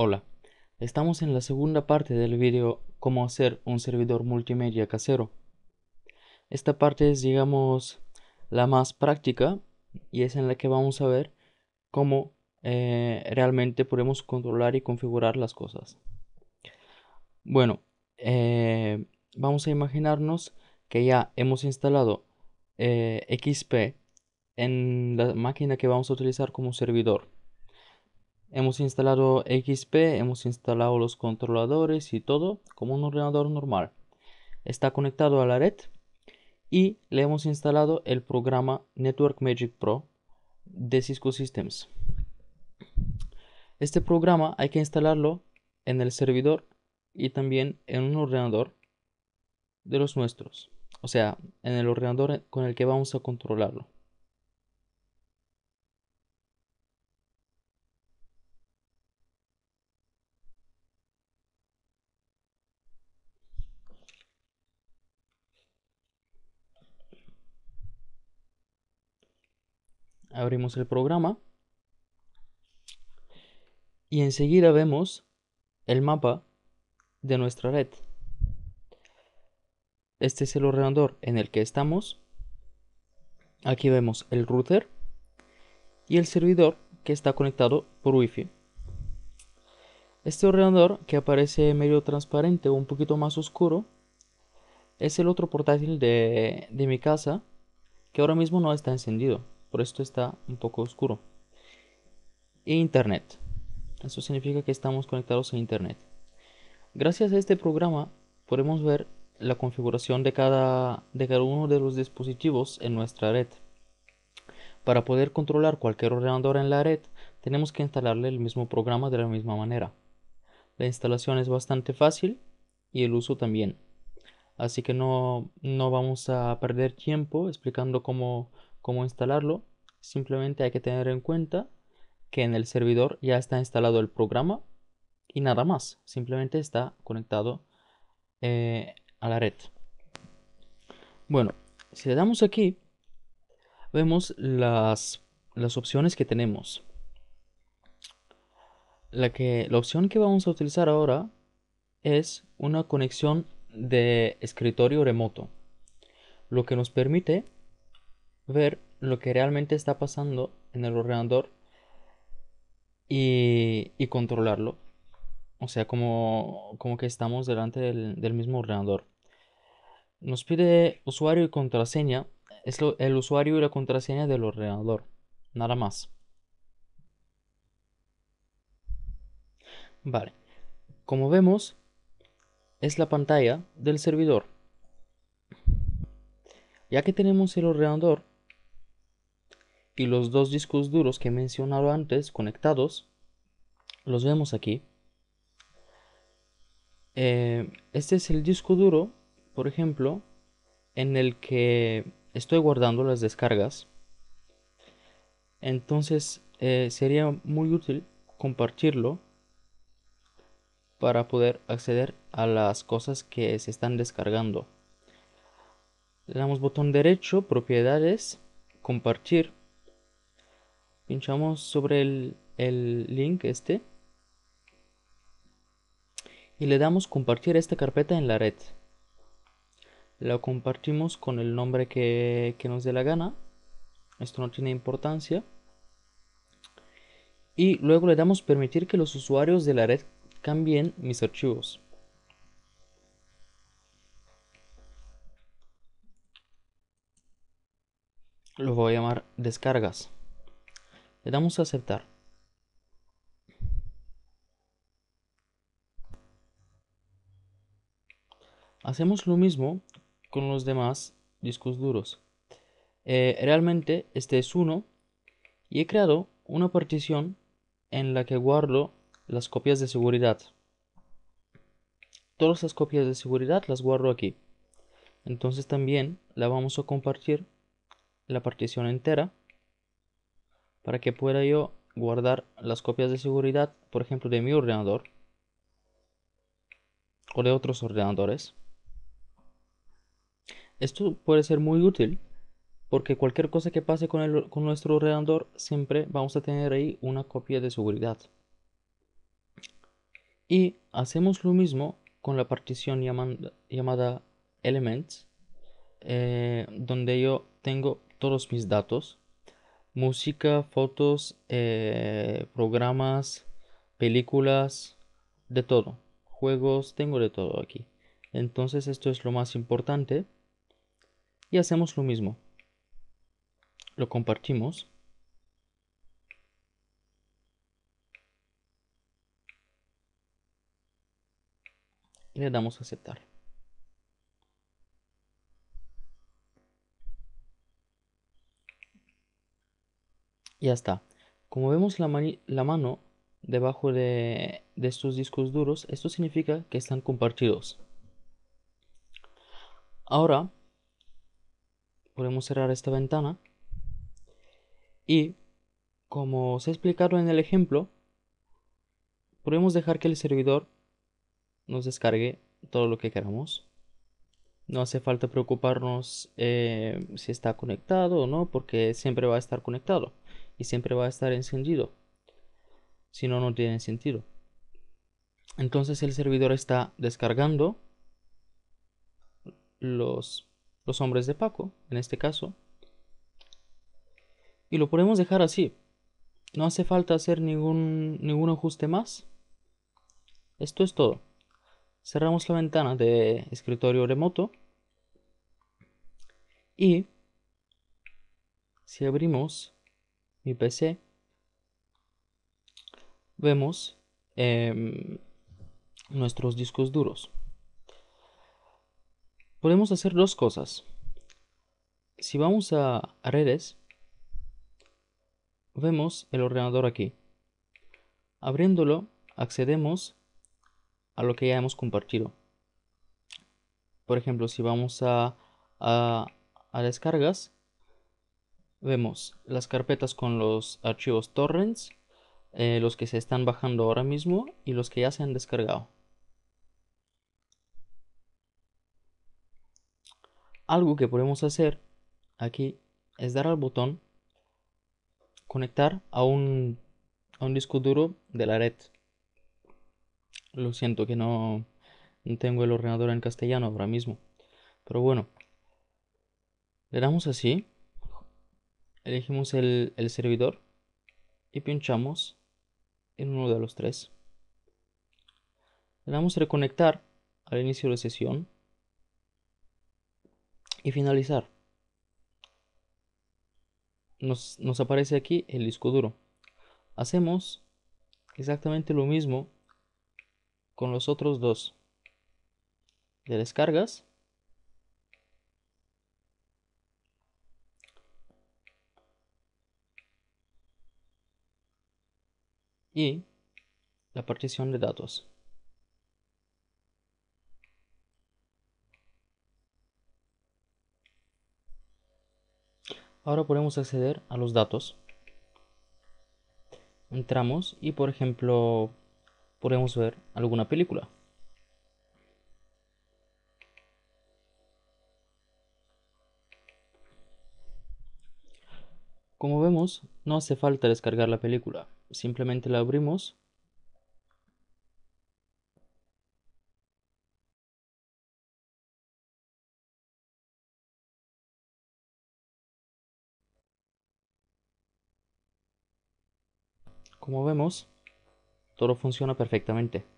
Hola, estamos en la segunda parte del vídeo cómo hacer un servidor multimedia casero. Esta parte es digamos la más práctica y es en la que vamos a ver cómo eh, realmente podemos controlar y configurar las cosas. Bueno, eh, vamos a imaginarnos que ya hemos instalado eh, XP en la máquina que vamos a utilizar como servidor. Hemos instalado XP, hemos instalado los controladores y todo como un ordenador normal. Está conectado a la red y le hemos instalado el programa Network Magic Pro de Cisco Systems. Este programa hay que instalarlo en el servidor y también en un ordenador de los nuestros. O sea, en el ordenador con el que vamos a controlarlo. abrimos el programa y enseguida vemos el mapa de nuestra red. Este es el ordenador en el que estamos. Aquí vemos el router y el servidor que está conectado por Wi-Fi. Este ordenador que aparece medio transparente o un poquito más oscuro es el otro portátil de, de mi casa que ahora mismo no está encendido por esto está un poco oscuro. Internet. Eso significa que estamos conectados a Internet. Gracias a este programa podemos ver la configuración de cada, de cada uno de los dispositivos en nuestra red. Para poder controlar cualquier ordenador en la red, tenemos que instalarle el mismo programa de la misma manera. La instalación es bastante fácil y el uso también. Así que no, no vamos a perder tiempo explicando cómo, cómo instalarlo, simplemente hay que tener en cuenta que en el servidor ya está instalado el programa y nada más, simplemente está conectado eh, a la red. Bueno, si le damos aquí, vemos las, opciones que tenemos. La, que, la opción que vamos a utilizar ahora es una conexión de escritorio remoto, lo que nos permite ver lo que realmente está pasando en el ordenador y, controlarlo. O sea, como, como que estamos delante del, mismo ordenador. Nos pide usuario y contraseña. Es el usuario y la contraseña del ordenador. Nada más. Vale. Como vemos, es la pantalla del servidor. Ya que tenemos el ordenador, y los dos discos duros que he mencionado antes conectados, los vemos aquí. Eh, este es el disco duro, por ejemplo, en el que estoy guardando las descargas. Entonces eh, sería muy útil compartirlo para poder acceder a las cosas que se están descargando. Le damos botón derecho, propiedades, compartir pinchamos sobre el, link este y le damos compartir esta carpeta en la red. La compartimos con el nombre que, que, nos dé la gana. Esto no tiene importancia. Y luego le damos permitir que los usuarios de la red cambien mis archivos. Lo voy a llamar descargas. Le damos a aceptar. Hacemos lo mismo con los demás discos duros. Eh, realmente este es uno y he creado una partición en la que guardo las copias de seguridad. Todas las copias de seguridad las guardo aquí. Entonces también la vamos a compartir la partición entera para que pueda yo guardar las copias de seguridad, por ejemplo, de mi ordenador o de otros ordenadores. Esto puede ser muy útil porque cualquier cosa que pase con, nuestro ordenador siempre vamos a tener ahí una copia de seguridad. Y hacemos lo mismo con la partición llamada, llamada elements, eh, donde yo tengo todos mis datos música, fotos, eh, programas, películas, de todo. Juegos, tengo de todo aquí. Entonces esto es lo más importante. Y hacemos lo mismo. Lo compartimos. Y le damos a aceptar. ya está. Como vemos la, mano debajo de, estos discos duros, esto significa que están compartidos. Ahora podemos cerrar esta ventana y como os he explicado en el ejemplo, podemos dejar que el servidor nos descargue todo lo que queramos. No hace falta preocuparnos eh, si está conectado o no, porque siempre va a estar conectado y siempre va a estar encendido. Si no, no tiene sentido. Entonces el servidor está descargando los, hombres de Paco, en este caso. Y lo podemos dejar así. No hace falta hacer ningún, ningún ajuste más. Esto es todo. Cerramos la ventana de escritorio remoto. Y si abrimos PC, vemos em, nuestros discos duros. Podemos hacer dos cosas. Si vamos a redes, vemos el ordenador aquí. Abriéndolo, accedemos a lo que ya hemos compartido. Por ejemplo, si vamos a, a descargas, vemos las carpetas con los archivos torrents, eh, los que se están bajando ahora mismo y los que ya se han descargado. Algo que podemos hacer aquí es dar al botón conectar a un, disco duro de la red. Lo siento que no tengo el ordenador en castellano ahora mismo. Pero bueno, le damos así elegimos el, servidor y pinchamos en uno de los tres. Le damos reconectar al inicio de sesión y finalizar. Nos, nos, aparece aquí el disco duro. Hacemos exactamente lo mismo con los otros dos. De descargas y la partición de datos. Ahora podemos acceder a los datos. Entramos y por ejemplo podemos ver alguna película. Como vemos, no hace falta descargar la película, simplemente la abrimos como vemos todo funciona perfectamente